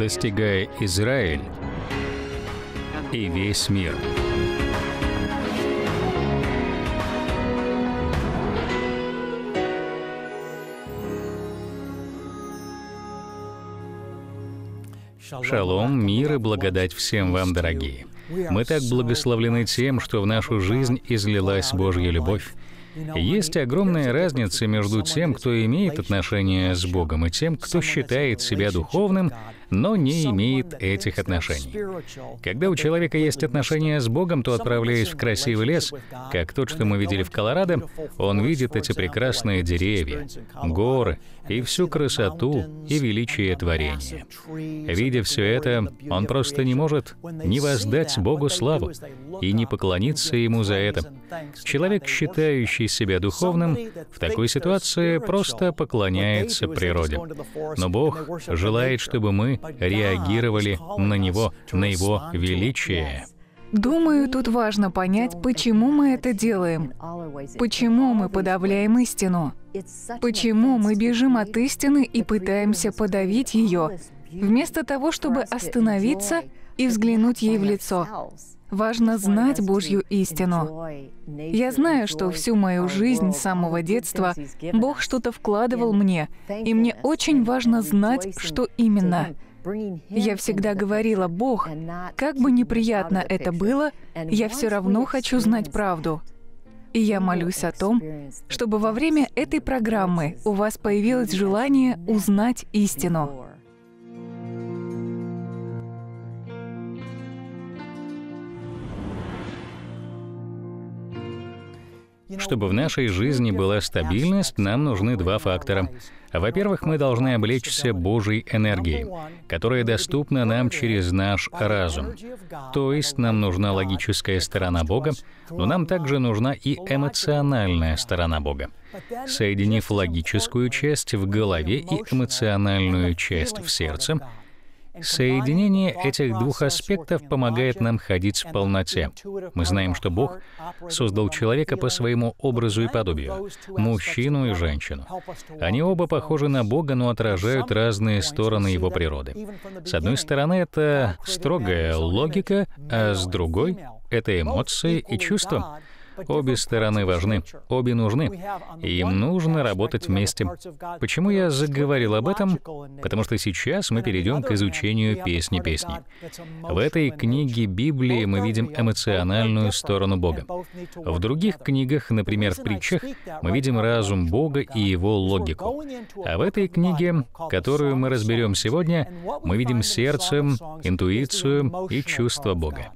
достигая Израиль и весь мир. Шалом, мир и благодать всем вам, дорогие. Мы так благословлены тем, что в нашу жизнь излилась Божья любовь. Есть огромная разница между тем, кто имеет отношение с Богом, и тем, кто считает себя духовным, но не имеет этих отношений. Когда у человека есть отношения с Богом, то, отправляясь в красивый лес, как тот, что мы видели в Колорадо, он видит эти прекрасные деревья, горы и всю красоту и величие творения. Видя все это, он просто не может не воздать Богу славу и не поклониться Ему за это, Человек, считающий себя духовным, в такой ситуации просто поклоняется природе. Но Бог желает, чтобы мы реагировали на Него, на Его величие. Думаю, тут важно понять, почему мы это делаем, почему мы подавляем истину, почему мы бежим от истины и пытаемся подавить ее, вместо того, чтобы остановиться и взглянуть ей в лицо. Важно знать Божью истину. Я знаю, что всю мою жизнь с самого детства Бог что-то вкладывал мне, и мне очень важно знать, что именно. Я всегда говорила, Бог, как бы неприятно это было, я все равно хочу знать правду. И я молюсь о том, чтобы во время этой программы у вас появилось желание узнать истину. чтобы в нашей жизни была стабильность, нам нужны два фактора. Во-первых, мы должны облечься Божьей энергией, которая доступна нам через наш разум. То есть нам нужна логическая сторона Бога, но нам также нужна и эмоциональная сторона Бога. Соединив логическую часть в голове и эмоциональную часть в сердце, Соединение этих двух аспектов помогает нам ходить в полноте. Мы знаем, что Бог создал человека по своему образу и подобию, мужчину и женщину. Они оба похожи на Бога, но отражают разные стороны его природы. С одной стороны, это строгая логика, а с другой — это эмоции и чувства. Обе стороны важны, обе нужны. им нужно работать вместе. Почему я заговорил об этом? Потому что сейчас мы перейдем к изучению песни песни. В этой книге Библии мы видим эмоциональную сторону Бога. В других книгах, например, в притчах, мы видим разум Бога и его логику. А в этой книге, которую мы разберем сегодня, мы видим сердцем, интуицию и чувство Бога.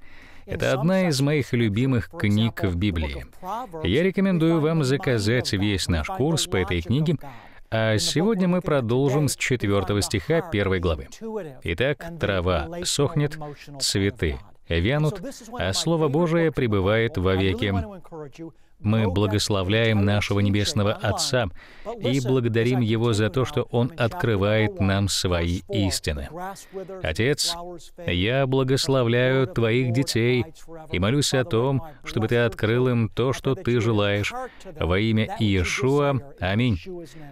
Это одна из моих любимых книг в Библии. Я рекомендую вам заказать весь наш курс по этой книге, а сегодня мы продолжим с 4 стиха 1 главы. Итак, трава сохнет, цветы вянут, а Слово Божие пребывает вовеки. Мы благословляем нашего Небесного Отца и благодарим Его за то, что Он открывает нам свои истины. Отец, я благословляю Твоих детей и молюсь о том, чтобы Ты открыл им то, что Ты желаешь. Во имя Иешуа. Аминь.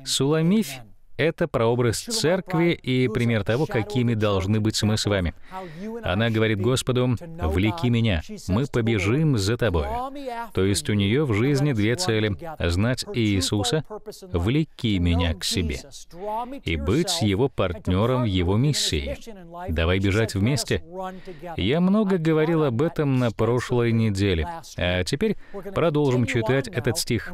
Суламифь это прообраз церкви и пример того, какими должны быть мы с вами. Она говорит Господу, «Влеки меня, мы побежим за тобой». То есть у нее в жизни две цели — знать Иисуса, «Влеки меня к себе», и быть его партнером в его миссии. Давай бежать вместе. Я много говорил об этом на прошлой неделе, а теперь продолжим читать этот стих.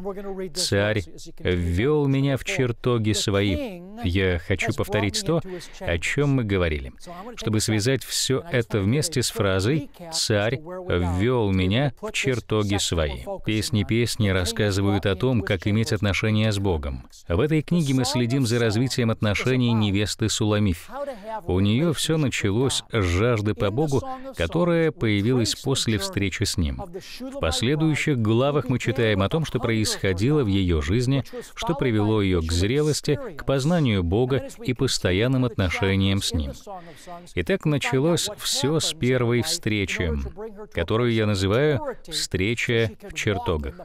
«Царь ввел меня в чертоги свои, я хочу повторить то, о чем мы говорили, чтобы связать все это вместе с фразой «Царь ввел меня в чертоги свои». Песни песни рассказывают о том, как иметь отношения с Богом. А в этой книге мы следим за развитием отношений невесты Суламиф. У нее все началось с жажды по Богу, которая появилась после встречи с Ним. В последующих главах мы читаем о том, что происходило в ее жизни, что привело ее к зрелости, к познанию познанию Бога и постоянным отношениям с Ним. И так началось все с первой встречи, которую я называю «встреча в чертогах».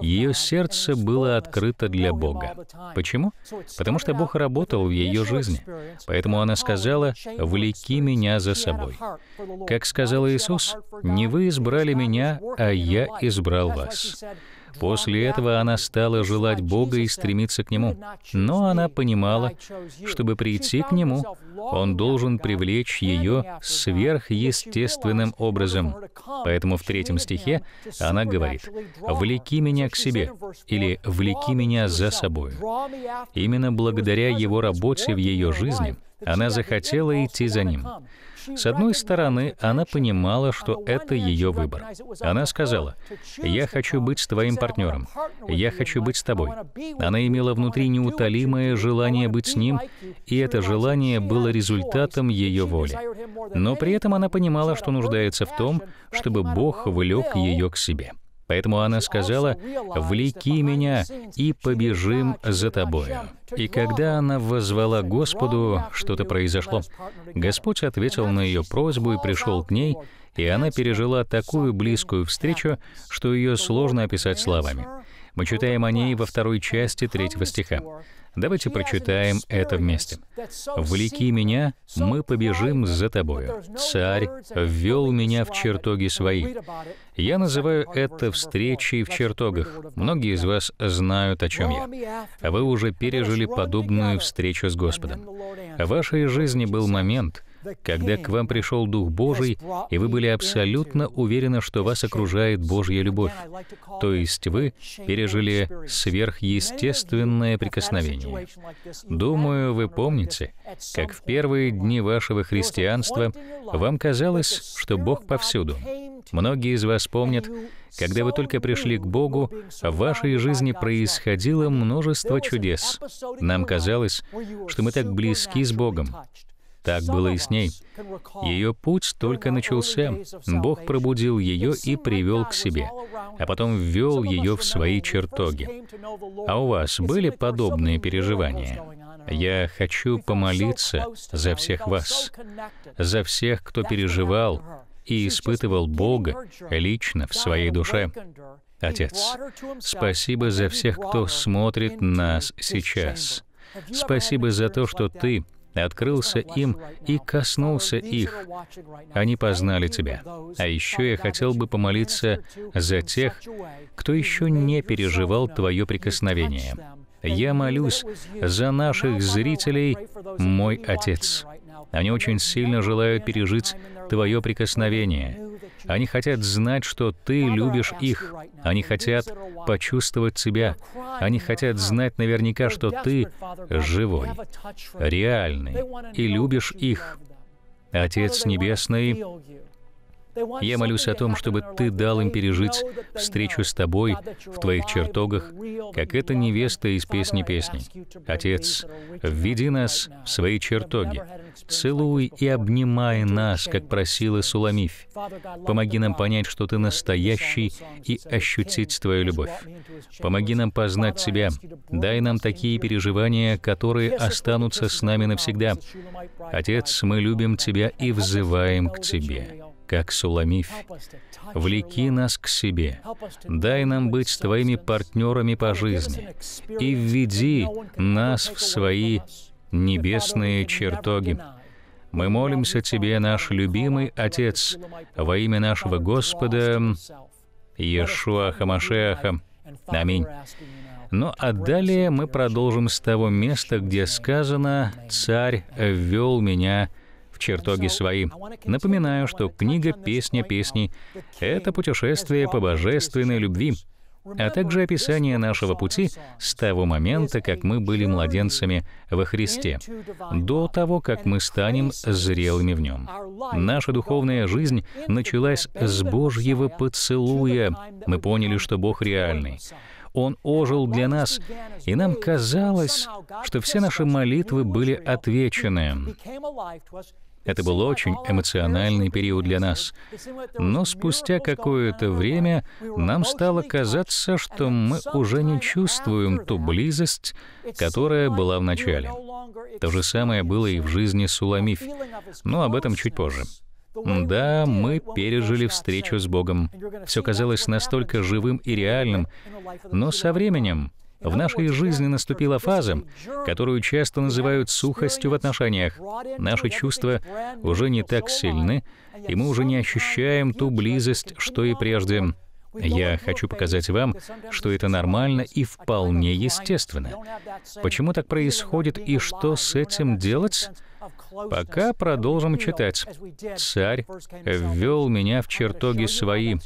Ее сердце было открыто для Бога. Почему? Потому что Бог работал в ее жизни. Поэтому она сказала «влеки меня за собой». Как сказал Иисус, «Не вы избрали меня, а я избрал вас». После этого она стала желать Бога и стремиться к Нему. Но она понимала, чтобы прийти к Нему, Он должен привлечь ее сверхъестественным образом. Поэтому в третьем стихе она говорит «Влеки меня к себе» или «Влеки меня за собой». Именно благодаря Его работе в ее жизни она захотела идти за Ним. С одной стороны, она понимала, что это ее выбор. Она сказала, «Я хочу быть с твоим партнером. Я хочу быть с тобой». Она имела внутри неутолимое желание быть с ним, и это желание было результатом ее воли. Но при этом она понимала, что нуждается в том, чтобы Бог влек ее к себе. Поэтому она сказала, «Влеки меня и побежим за тобою». И когда она воззвала Господу, что-то произошло. Господь ответил на ее просьбу и пришел к ней, и она пережила такую близкую встречу, что ее сложно описать словами. Мы читаем о ней во второй части третьего стиха. Давайте прочитаем это вместе. «Влеки меня, мы побежим за тобою. Царь ввел меня в чертоги свои». Я называю это встречей в чертогах. Многие из вас знают, о чем я. Вы уже пережили подобную встречу с Господом. В вашей жизни был момент — когда к вам пришел Дух Божий, и вы были абсолютно уверены, что вас окружает Божья любовь. То есть вы пережили сверхъестественное прикосновение. Думаю, вы помните, как в первые дни вашего христианства вам казалось, что Бог повсюду. Многие из вас помнят, когда вы только пришли к Богу, в вашей жизни происходило множество чудес. Нам казалось, что мы так близки с Богом. Так было и с ней. Ее путь только начался. Бог пробудил ее и привел к себе, а потом ввел ее в свои чертоги. А у вас были подобные переживания? Я хочу помолиться за всех вас, за всех, кто переживал и испытывал Бога лично в своей душе. Отец, спасибо за всех, кто смотрит нас сейчас. Спасибо за то, что Ты открылся им и коснулся их. Они познали Тебя. А еще я хотел бы помолиться за тех, кто еще не переживал Твое прикосновение. Я молюсь за наших зрителей, мой Отец. Они очень сильно желают пережить Твое прикосновение. Они хотят знать, что ты любишь их. Они хотят почувствовать себя. Они хотят знать наверняка, что ты живой, реальный и любишь их. Отец Небесный я молюсь о том, чтобы Ты дал им пережить встречу с Тобой в Твоих чертогах, как эта невеста из песни песней. Отец, введи нас в свои чертоги, целуй и обнимай нас, как просила Суламиф. Помоги нам понять, что Ты настоящий, и ощутить Твою любовь. Помоги нам познать Тебя. Дай нам такие переживания, которые останутся с нами навсегда. Отец, мы любим Тебя и взываем к Тебе как Суламифь. Влеки нас к себе. Дай нам быть Твоими партнерами по жизни. И введи нас в свои небесные чертоги. Мы молимся Тебе, наш любимый Отец, во имя нашего Господа Иешуа Хамашеаха. Аминь. Ну а далее мы продолжим с того места, где сказано «Царь ввел меня чертоги свои. Напоминаю, что книга «Песня песней» — это путешествие по божественной любви, а также описание нашего пути с того момента, как мы были младенцами во Христе, до того, как мы станем зрелыми в Нем. Наша духовная жизнь началась с Божьего поцелуя. Мы поняли, что Бог реальный. Он ожил для нас, и нам казалось, что все наши молитвы были отвечены. Это был очень эмоциональный период для нас. Но спустя какое-то время нам стало казаться, что мы уже не чувствуем ту близость, которая была в начале. То же самое было и в жизни Суламиф, но об этом чуть позже. Да, мы пережили встречу с Богом. Все казалось настолько живым и реальным, но со временем в нашей жизни наступила фаза, которую часто называют сухостью в отношениях. Наши чувства уже не так сильны, и мы уже не ощущаем ту близость, что и прежде. Я хочу показать вам, что это нормально и вполне естественно. Почему так происходит и что с этим делать? Пока продолжим читать. «Царь ввел меня в чертоги свои.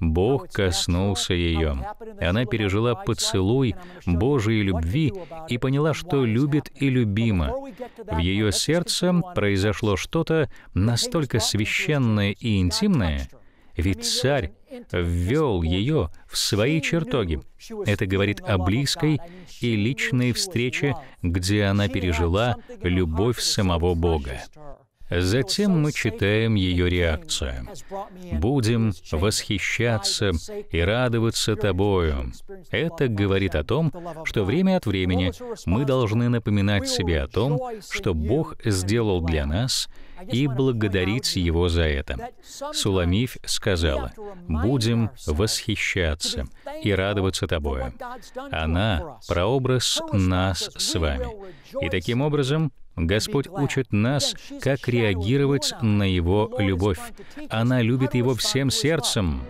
Бог коснулся ее. Она пережила поцелуй Божией любви и поняла, что любит и любима. В ее сердце произошло что-то настолько священное и интимное, ведь царь ввел ее в свои чертоги. Это говорит о близкой и личной встрече, где она пережила любовь самого Бога. Затем мы читаем ее реакцию. «Будем восхищаться и радоваться Тобою». Это говорит о том, что время от времени мы должны напоминать себе о том, что Бог сделал для нас, и благодарить Его за это. Суламиф сказала, «Будем восхищаться и радоваться Тобою». Она — прообраз нас с вами. И таким образом Господь учит нас, как реагировать на Его любовь. Она любит Его всем сердцем.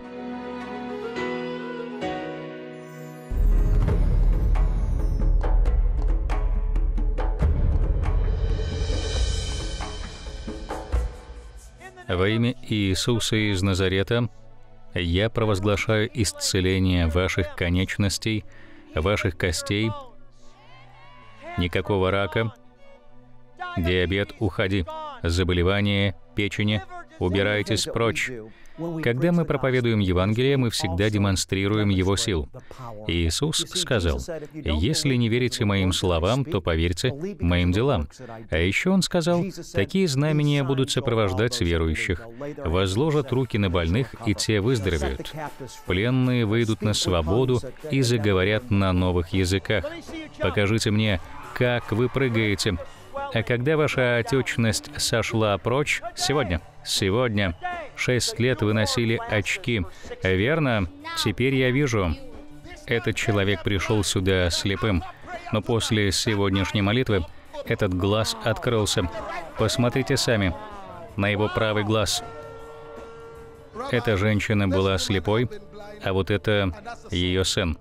Во имя Иисуса из Назарета я провозглашаю исцеление ваших конечностей, ваших костей, никакого рака, Диабет – уходи. Заболевание – печени – убирайтесь прочь. Когда мы проповедуем Евангелие, мы всегда демонстрируем его силу. Иисус сказал, «Если не верите моим словам, то поверьте моим делам». А еще Он сказал, «Такие знамения будут сопровождать верующих, возложат руки на больных, и те выздоровеют. Пленные выйдут на свободу и заговорят на новых языках. Покажите мне, как вы прыгаете, а когда ваша отечность сошла прочь? Сегодня. Сегодня. Шесть лет вы носили очки. Верно? Теперь я вижу. Этот человек пришел сюда слепым. Но после сегодняшней молитвы этот глаз открылся. Посмотрите сами. На его правый глаз. Эта женщина была слепой, а вот это ее сын.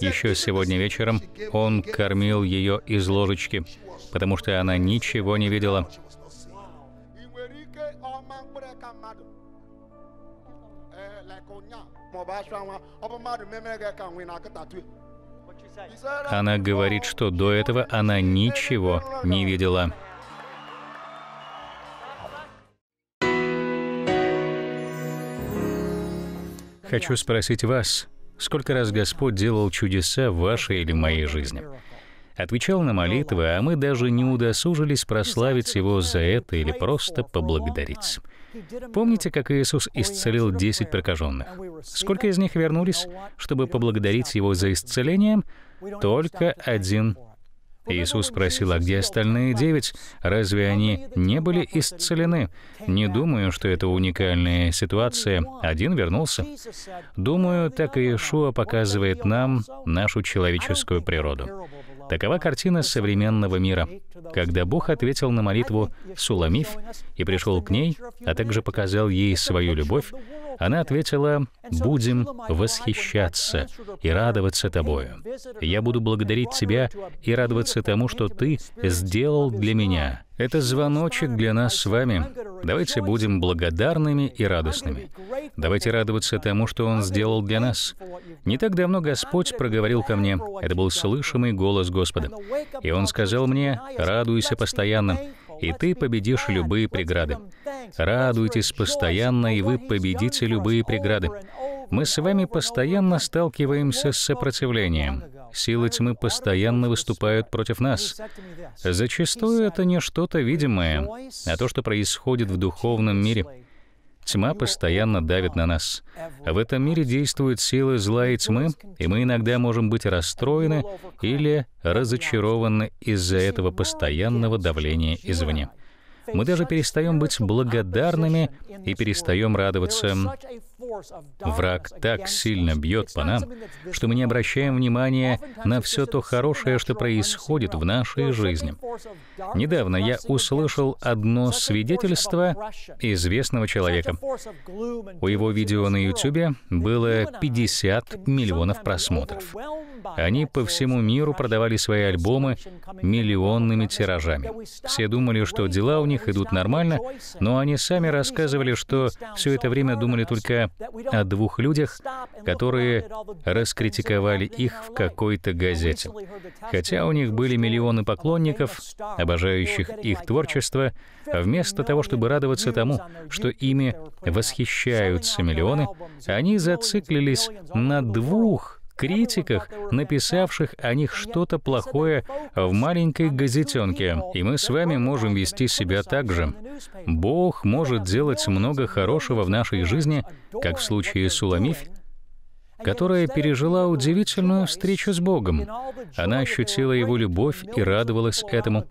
Еще сегодня вечером он кормил ее из ложечки потому что она ничего не видела. Она говорит, что до этого она ничего не видела. Хочу спросить вас, сколько раз Господь делал чудеса в вашей или моей жизни? отвечал на молитвы, а мы даже не удосужились прославить его за это или просто поблагодарить. Помните, как Иисус исцелил 10 прокаженных? Сколько из них вернулись, чтобы поблагодарить его за исцеление? Только один Иисус спросил, а где остальные девять? Разве они не были исцелены? Не думаю, что это уникальная ситуация. Один вернулся. Думаю, так и Иешуа показывает нам нашу человеческую природу. Такова картина современного мира, когда Бог ответил на молитву Суламиф и пришел к ней, а также показал ей свою любовь, она ответила, «Будем восхищаться и радоваться Тобою. Я буду благодарить Тебя и радоваться тому, что Ты сделал для меня, это звоночек для нас с вами. Давайте будем благодарными и радостными. Давайте радоваться тому, что Он сделал для нас. Не так давно Господь проговорил ко мне. Это был слышимый голос Господа. И Он сказал мне, «Радуйся постоянно, и ты победишь любые преграды. Радуйтесь постоянно, и вы победите любые преграды». Мы с вами постоянно сталкиваемся с сопротивлением. Силы тьмы постоянно выступают против нас. Зачастую это не что-то видимое, а то, что происходит в духовном мире. Тьма постоянно давит на нас. В этом мире действуют силы зла и тьмы, и мы иногда можем быть расстроены или разочарованы из-за этого постоянного давления извне. Мы даже перестаем быть благодарными и перестаем радоваться. Враг так сильно бьет по нам, что мы не обращаем внимания на все то хорошее, что происходит в нашей жизни. Недавно я услышал одно свидетельство известного человека. У его видео на YouTube было 50 миллионов просмотров. Они по всему миру продавали свои альбомы миллионными тиражами. Все думали, что дела у них идут нормально, но они сами рассказывали, что все это время думали только о двух людях, которые раскритиковали их в какой-то газете. Хотя у них были миллионы поклонников, а обожающих их творчество, а вместо того, чтобы радоваться тому, что ими восхищаются миллионы, они зациклились на двух критиках, написавших о них что-то плохое в маленькой газетенке. И мы с вами можем вести себя так же. Бог может делать много хорошего в нашей жизни, как в случае Суламифь, которая пережила удивительную встречу с Богом. Она ощутила Его любовь и радовалась этому.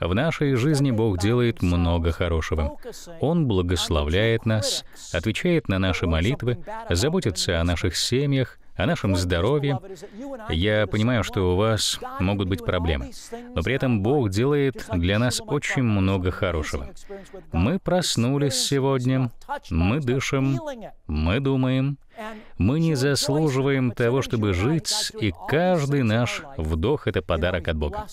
В нашей жизни Бог делает много хорошего. Он благословляет нас, отвечает на наши молитвы, заботится о наших семьях, о нашем здоровье. Я понимаю, что у вас могут быть проблемы, но при этом Бог делает для нас очень много хорошего. Мы проснулись сегодня, мы дышим, мы думаем, мы не заслуживаем того, чтобы жить, и каждый наш вдох — это подарок от Бога.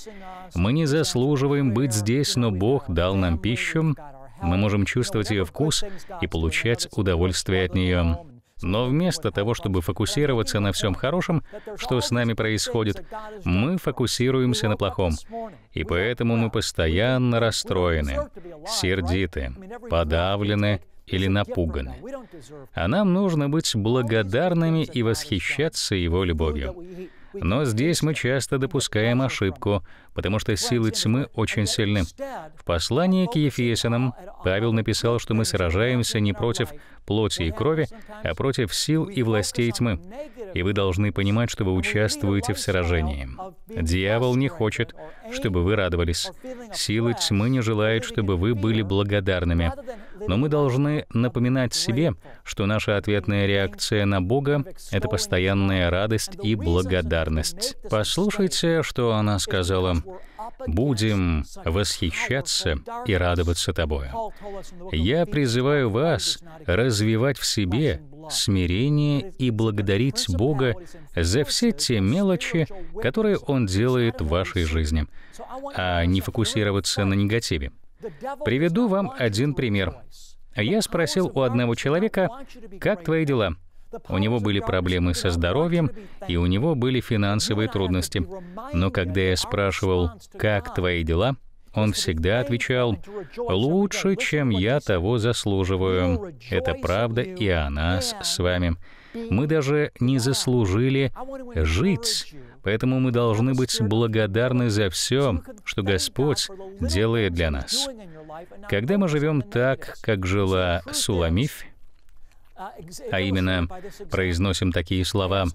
Мы не заслуживаем быть здесь, но Бог дал нам пищу, мы можем чувствовать ее вкус и получать удовольствие от нее. Но вместо того, чтобы фокусироваться на всем хорошем, что с нами происходит, мы фокусируемся на плохом. И поэтому мы постоянно расстроены, сердиты, подавлены или напуганы. А нам нужно быть благодарными и восхищаться Его любовью. Но здесь мы часто допускаем ошибку, потому что силы тьмы очень сильны. В послании к Ефесянам Павел написал, что мы сражаемся не против плоти и крови, а против сил и властей тьмы. И вы должны понимать, что вы участвуете в сражении. Дьявол не хочет, чтобы вы радовались. Силы тьмы не желают, чтобы вы были благодарными. Но мы должны напоминать себе, что наша ответная реакция на Бога — это постоянная радость и благодарность. Послушайте, что она сказала. «Будем восхищаться и радоваться Тобою. Я призываю вас развивать в себе смирение и благодарить Бога за все те мелочи, которые Он делает в вашей жизни, а не фокусироваться на негативе. Приведу вам один пример. Я спросил у одного человека, как твои дела? У него были проблемы со здоровьем, и у него были финансовые трудности. Но когда я спрашивал, как твои дела, он всегда отвечал, «Лучше, чем я того заслуживаю». Это правда, и о нас с вами. Мы даже не заслужили жить, поэтому мы должны быть благодарны за все, что Господь делает для нас. Когда мы живем так, как жила Суламиф, а именно произносим такие слова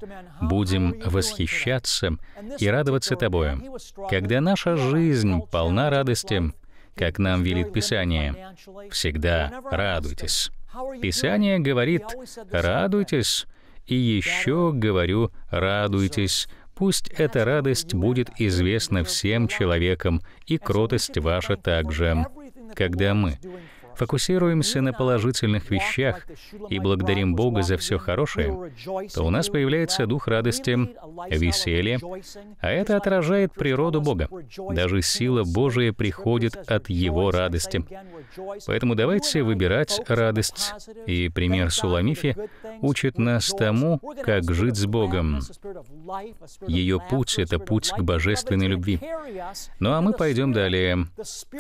«будем восхищаться и радоваться Тобою». Когда наша жизнь полна радости, как нам велит Писание, всегда радуйтесь. Писание говорит «радуйтесь», и еще говорю «радуйтесь», пусть эта радость будет известна всем человекам, и кротость ваша также. Когда мы фокусируемся на положительных вещах и благодарим Бога за все хорошее, то у нас появляется дух радости, веселья, а это отражает природу Бога. Даже сила Божия приходит от Его радости. Поэтому давайте выбирать радость. И пример Суламифи учит нас тому, как жить с Богом. Ее путь — это путь к божественной любви. Ну а мы пойдем далее.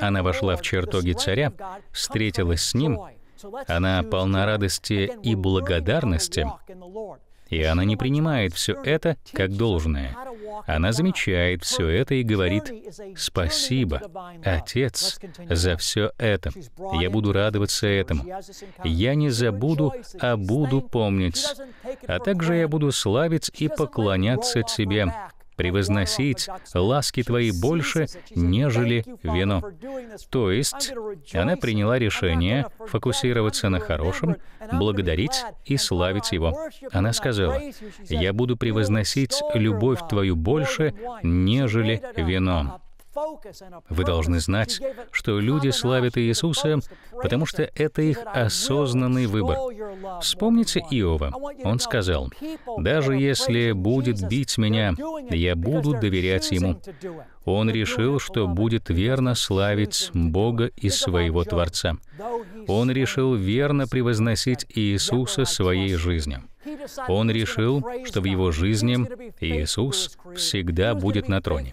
Она вошла в чертоги царя, встретила встретилась с Ним, она полна радости и благодарности, и она не принимает все это как должное. Она замечает все это и говорит, «Спасибо, Отец, за все это. Я буду радоваться этому. Я не забуду, а буду помнить. А также я буду славить и поклоняться Тебе, превозносить ласки Твои больше, нежели вино». То есть она приняла решение фокусироваться на хорошем, благодарить и славить Его. Она сказала, «Я буду превозносить любовь Твою больше, нежели вино». Вы должны знать, что люди славят Иисуса, потому что это их осознанный выбор. Вспомните Иова. Он сказал, «Даже если будет бить меня, я буду доверять ему». Он решил, что будет верно славить Бога и своего Творца. Он решил верно превозносить Иисуса своей жизнью. Он решил, что в его жизни Иисус всегда будет на троне.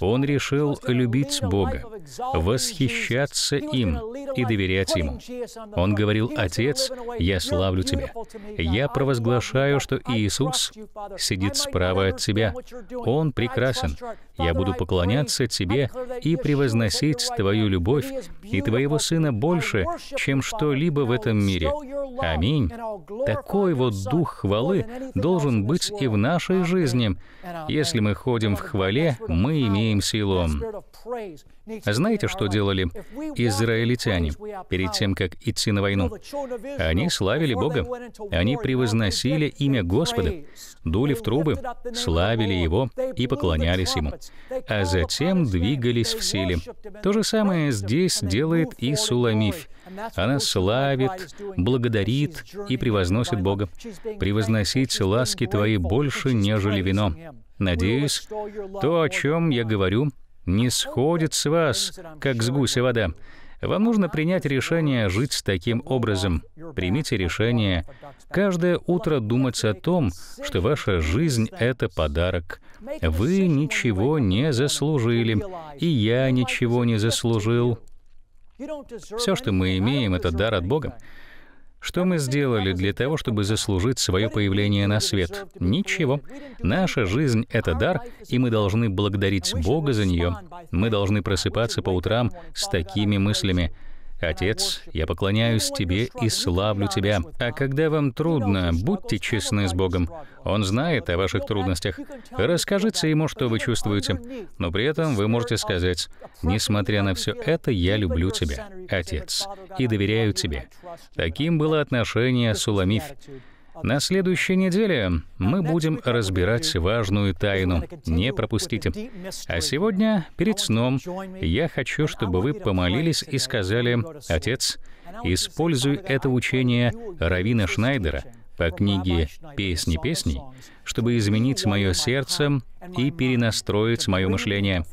Он решил любить Бога, восхищаться им и доверять Ему. Он говорил, «Отец, я славлю Тебя. Я провозглашаю, что Иисус сидит справа от Тебя. Он прекрасен. Я буду поклоняться Тебе и превозносить Твою любовь и Твоего Сына больше, чем что-либо в этом мире. Аминь. Такой вот дух дух хвалы должен быть и в нашей жизни. Если мы ходим в хвале, мы имеем силу. Знаете, что делали израильтяне перед тем, как идти на войну? Они славили Бога, они превозносили имя Господа дули в трубы, славили его и поклонялись ему, а затем двигались в силе. То же самое здесь делает и Суламиф. Она славит, благодарит и превозносит Бога. Превозносить ласки Твои больше, нежели вино. Надеюсь, то, о чем я говорю, не сходит с вас, как с гуся вода. Вам нужно принять решение жить таким образом. Примите решение каждое утро думать о том, что ваша жизнь — это подарок. Вы ничего не заслужили, и я ничего не заслужил. Все, что мы имеем, это дар от Бога. Что мы сделали для того, чтобы заслужить свое появление на свет? Ничего. Наша жизнь — это дар, и мы должны благодарить Бога за нее. Мы должны просыпаться по утрам с такими мыслями. Отец, я поклоняюсь Тебе и славлю Тебя. А когда вам трудно, будьте честны с Богом. Он знает о ваших трудностях. Расскажите Ему, что вы чувствуете. Но при этом вы можете сказать, «Несмотря на все это, я люблю Тебя, Отец, и доверяю Тебе». Таким было отношение Суламиф. На следующей неделе мы будем разбирать важную тайну. Не пропустите. А сегодня, перед сном, я хочу, чтобы вы помолились и сказали, «Отец, используй это учение Равина Шнайдера — по книге «Песни песней», чтобы изменить мое сердце и перенастроить мое мышление.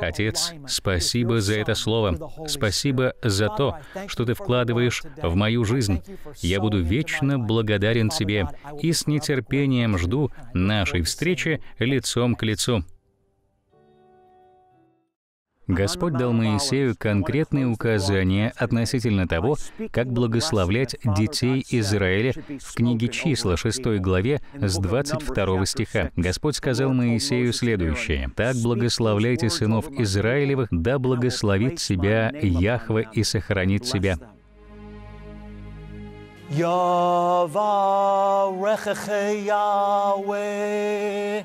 Отец, спасибо за это слово. Спасибо за то, что ты вкладываешь в мою жизнь. Я буду вечно благодарен тебе и с нетерпением жду нашей встречи лицом к лицу. Господь дал Моисею конкретные указания относительно того, как благословлять детей Израиля в книге числа 6 главе с 22 стиха. Господь сказал Моисею следующее. «Так благословляйте сынов Израилевых, да благословит себя Яхва и сохранит тебя». Yavarecheche Yahweh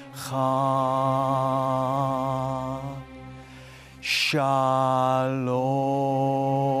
Shalom.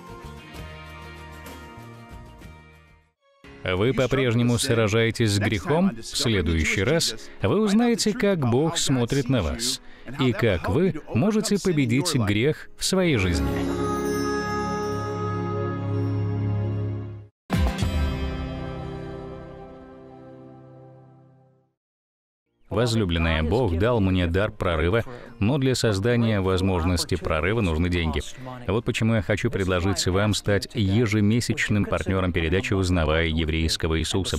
Вы по-прежнему сражаетесь с грехом, в следующий раз вы узнаете, как Бог смотрит на вас и как вы можете победить грех в своей жизни. Возлюбленная, Бог дал мне дар прорыва, но для создания возможности прорыва нужны деньги. Вот почему я хочу предложить вам стать ежемесячным партнером передачи «Узнавая еврейского Иисуса».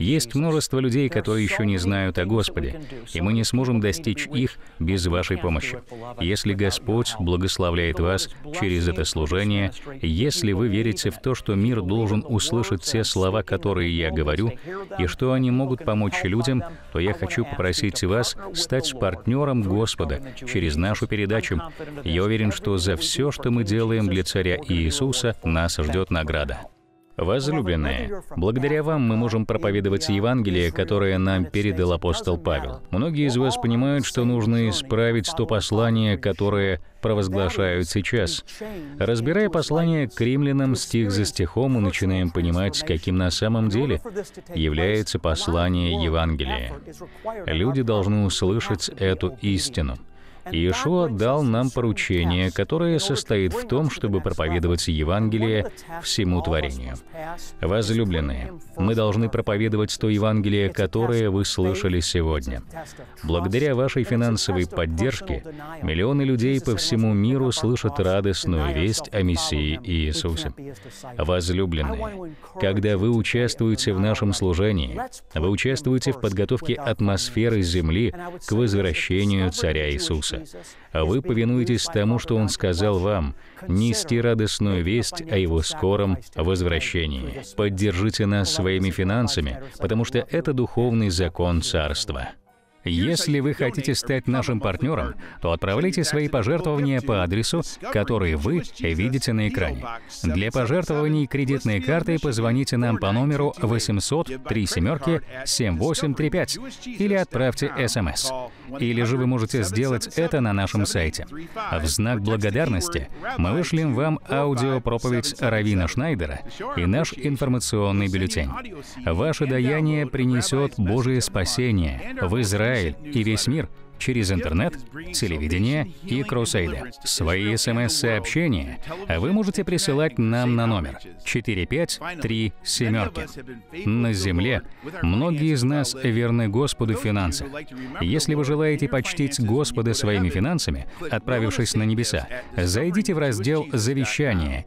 Есть множество людей, которые еще не знают о Господе, и мы не сможем достичь их без вашей помощи. Если Господь благословляет вас через это служение, если вы верите в то, что мир должен услышать все слова, которые я говорю, и что они могут помочь людям, то я хочу попросить просить вас стать партнером Господа через нашу передачу. Я уверен, что за все, что мы делаем для Царя Иисуса, нас ждет награда. Возлюбленные, благодаря вам мы можем проповедовать Евангелие, которое нам передал апостол Павел. Многие из вас понимают, что нужно исправить то послание, которое провозглашают сейчас. Разбирая послание к римлянам стих за стихом, мы начинаем понимать, каким на самом деле является послание Евангелия. Люди должны услышать эту истину. Иешуа дал нам поручение, которое состоит в том, чтобы проповедовать Евангелие всему творению. Возлюбленные, мы должны проповедовать то Евангелие, которое вы слышали сегодня. Благодаря вашей финансовой поддержке миллионы людей по всему миру слышат радостную весть о Мессии Иисусе. Возлюбленные, когда вы участвуете в нашем служении, вы участвуете в подготовке атмосферы Земли к возвращению Царя Иисуса. Иисуса. Вы повинуетесь тому, что Он сказал вам, нести радостную весть о Его скором возвращении. Поддержите нас своими финансами, потому что это духовный закон Царства. Если вы хотите стать нашим партнером, то отправляйте свои пожертвования по адресу, который вы видите на экране. Для пожертвований кредитной картой позвоните нам по номеру 800 3 7835 или отправьте СМС или же вы можете сделать это на нашем сайте. В знак благодарности мы вышлем вам аудиопроповедь Равина Шнайдера и наш информационный бюллетень. Ваше даяние принесет Божие спасение в Израиль и весь мир, через интернет, телевидение и кроссейды. Свои смс-сообщения вы можете присылать нам на номер 4537. На земле многие из нас верны Господу финансы. Если вы желаете почтить Господа своими финансами, отправившись на небеса, зайдите в раздел «Завещание»